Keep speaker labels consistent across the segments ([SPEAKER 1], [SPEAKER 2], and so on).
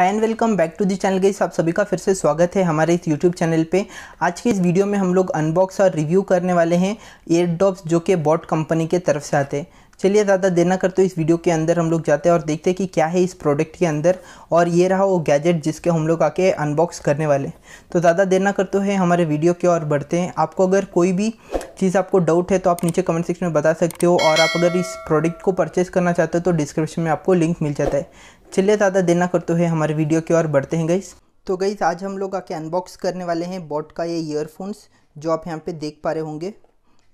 [SPEAKER 1] hi and welcome back to the channel guys आप सभी का फिर से स्वागत है हमारे इस यूट्यूब चैनल पे आज के इस वीडियो में हम लोग अनबॉक्स और रिव्यू करने वाले हैं एयर ड्रॉप्स जो कि बॉट कंपनी के तरफ से आते हैं चलिए ज़्यादा देर ना करते इस वीडियो के अंदर हम लोग जाते हैं और देखते हैं कि क्या है इस प्रोडक्ट के अंदर और ये रहा वो गैजेट जिसके हम लोग आके अनबॉक्स करने वाले तो ज़्यादा देर ना करते हैं हमारे वीडियो की और बढ़ते हैं आपको अगर कोई भी चीज़ आपको डाउट है तो आप नीचे कमेंट सेक्शन में बता सकते हो और आप अगर इस प्रोडक्ट को परचेज करना चाहते हो तो डिस्क्रिप्शन में आपको लिंक मिल जाता है चलिए ज़्यादा देर ना करते हुए हमारे वीडियो की ओर बढ़ते हैं गईस तो गईस आज हम लोग आके अनबॉक्स करने वाले हैं बॉट का ये ईयरफोन्स जो आप यहाँ पे देख पा रहे होंगे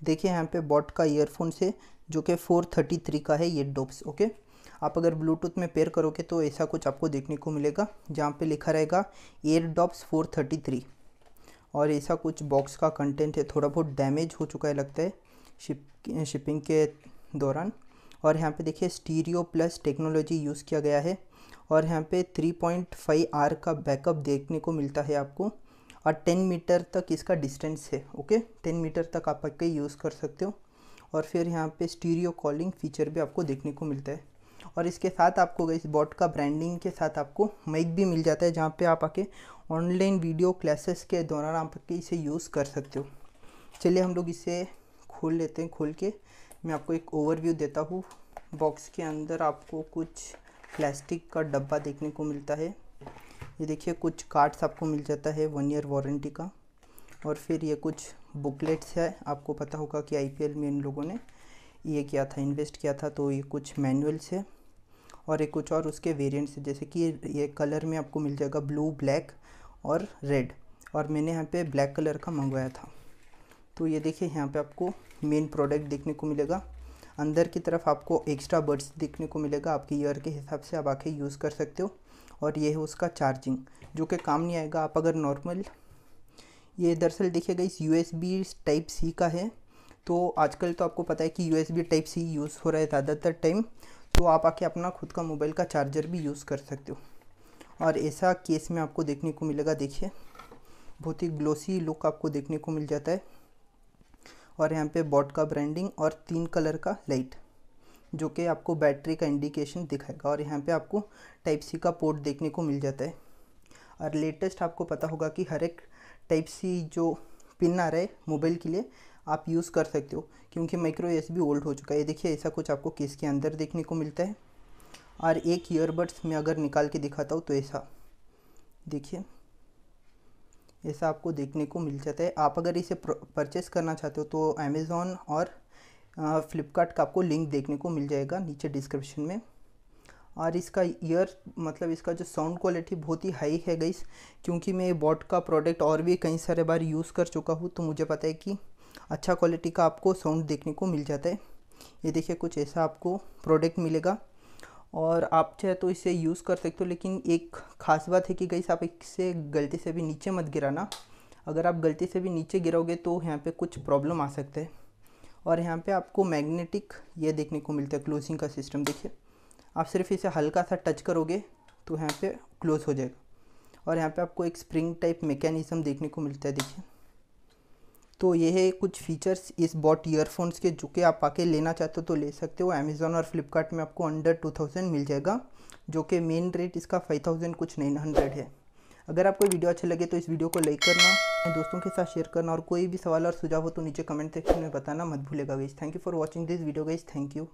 [SPEAKER 1] देखिए यहाँ पे बॉट का ईयरफोन्स है जो कि फोर थर्टी थ्री का है ये डोप्स ओके आप अगर ब्लूटूथ में पेयर करोगे तो ऐसा कुछ आपको देखने को मिलेगा जहाँ पे लिखा रहेगा एयर डॉप्स थ्री और ऐसा कुछ बॉक्स का कंटेंट है थोड़ा बहुत डैमेज हो चुका है लगता है शिप शिपिंग के दौरान और यहाँ पे देखिए स्टीरियो प्लस टेक्नोलॉजी यूज़ किया गया है और यहाँ पे 3.5 आर का बैकअप देखने को मिलता है आपको और 10 मीटर तक इसका डिस्टेंस है ओके 10 मीटर तक आप पक्के यूज़ कर सकते हो और फिर यहाँ पे स्टीरियो कॉलिंग फीचर भी आपको देखने को मिलता है और इसके साथ आपको इस बॉट का ब्रांडिंग के साथ आपको माइक भी मिल जाता है जहाँ पर आप आके ऑनलाइन वीडियो क्लासेस के दौरान आप इसे यूज़ कर सकते हो चलिए हम लोग इसे खोल लेते हैं खोल के मैं आपको एक ओवरव्यू देता हूँ बॉक्स के अंदर आपको कुछ प्लास्टिक का डब्बा देखने को मिलता है ये देखिए कुछ कार्ड्स आपको मिल जाता है वन ईयर वारंटी का और फिर ये कुछ बुकलेट्स है आपको पता होगा कि आईपीएल में इन लोगों ने ये किया था इन्वेस्ट किया था तो ये कुछ मैनुअल्स है और ये कुछ और उसके वेरिएंट्स है जैसे कि ये कलर में आपको मिल जाएगा ब्लू ब्लैक और रेड और मैंने यहाँ पे ब्लैक कलर का मंगवाया था तो ये देखिए यहाँ पे आपको मेन प्रोडक्ट देखने को मिलेगा अंदर की तरफ आपको एक्स्ट्रा बर्ड्स देखने को मिलेगा आपके ईयर के हिसाब से आप आके यूज़ कर सकते हो और ये है उसका चार्जिंग जो कि काम नहीं आएगा आप अगर नॉर्मल ये दरअसल देखिएगा इस यू टाइप सी का है तो आजकल तो आपको पता है कि यू टाइप सी यूज़ हो रहा है ज़्यादातर टाइम तो आप आके अपना खुद का मोबाइल का चार्जर भी यूज़ कर सकते हो और ऐसा केस में आपको देखने को मिलेगा देखिए बहुत ही ग्लोसी लुक आपको देखने को मिल जाता है और यहाँ पे बॉट का ब्रांडिंग और तीन कलर का लाइट जो कि आपको बैटरी का इंडिकेशन दिखाएगा और यहाँ पे आपको टाइप सी का पोर्ट देखने को मिल जाता है और लेटेस्ट आपको पता होगा कि हर एक टाइप सी जो पिन आ रहा है मोबाइल के लिए आप यूज़ कर सकते हो क्योंकि माइक्रो एस भी ओल्ड हो चुका है देखिए ऐसा कुछ आपको केस के अंदर देखने को मिलता है और एक ईयरबड्स में अगर निकाल के दिखाता हूँ तो ऐसा देखिए ऐसा आपको देखने को मिल जाता है आप अगर इसे परचेस करना चाहते हो तो अमेज़ोन और फ्लिपकार्ट का आपको लिंक देखने को मिल जाएगा नीचे डिस्क्रिप्शन में और इसका ईयर मतलब इसका जो साउंड क्वालिटी बहुत ही हाई है गई क्योंकि मैं बॉट का प्रोडक्ट और भी कई सारे बार यूज़ कर चुका हूँ तो मुझे पता है कि अच्छा क्वालिटी का आपको साउंड देखने को मिल जाता है ये देखिए कुछ ऐसा आपको प्रोडक्ट मिलेगा और आप चाहे तो इसे यूज़ कर सकते हो लेकिन एक खास बात है कि गई आप इससे गलती से भी नीचे मत गिराना अगर आप गलती से भी नीचे गिरोगे तो यहाँ पे कुछ प्रॉब्लम आ सकते हैं और यहाँ पे आपको मैग्नेटिक ये देखने को मिलता है क्लोजिंग का सिस्टम देखिए आप सिर्फ इसे हल्का सा टच करोगे तो यहाँ पे क्लोज़ हो जाएगा और यहाँ पे आपको एक स्प्रिंग टाइप मेकेनिज़म देखने को मिलता है देखिए तो है कुछ फीचर्स इस बॉट ईयरफोन्स के जो कि आप आके लेना चाहते हो तो ले सकते हो अमेज़ोन और फ्लिपकार्ट में आपको अंडर टू थाउजेंड मिल जाएगा जो कि मेन रेट इसका फाइव थाउजेंड कुछ नाइन हंड्रेड है अगर आपको वीडियो अच्छा लगे तो इस वीडियो को लाइक करना दोस्तों के साथ शेयर करना और कोई भी सवाल और सुझाव हो तो नीचे कमेंट सेक्शन में बताना मत भूलेगा guys thank you for watching this video guys thank you